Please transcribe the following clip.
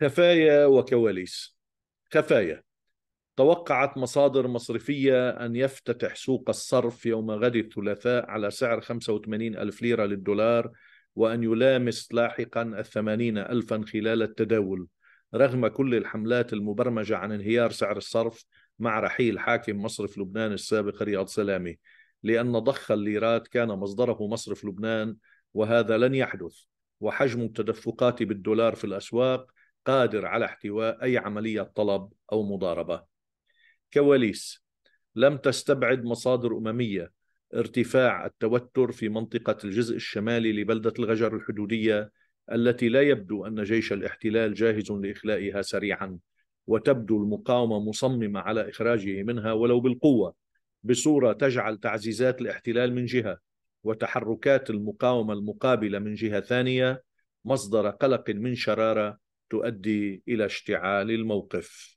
خفايا وكواليس خفايا توقعت مصادر مصرفية أن يفتتح سوق الصرف يوم غد الثلاثاء على سعر 85 ألف ليرة للدولار وأن يلامس لاحقا الثمانين ألفا خلال التداول رغم كل الحملات المبرمجة عن انهيار سعر الصرف مع رحيل حاكم مصرف لبنان السابق رياض سلامي لأن ضخ الليرات كان مصدره مصرف لبنان وهذا لن يحدث وحجم التدفقات بالدولار في الأسواق قادر على احتواء أي عملية طلب أو مضاربة كواليس لم تستبعد مصادر أممية ارتفاع التوتر في منطقة الجزء الشمالي لبلدة الغجر الحدودية التي لا يبدو أن جيش الاحتلال جاهز لإخلائها سريعا وتبدو المقاومة مصممة على إخراجه منها ولو بالقوة بصورة تجعل تعزيزات الاحتلال من جهة وتحركات المقاومة المقابلة من جهة ثانية مصدر قلق من شرارة تؤدي الى اشتعال الموقف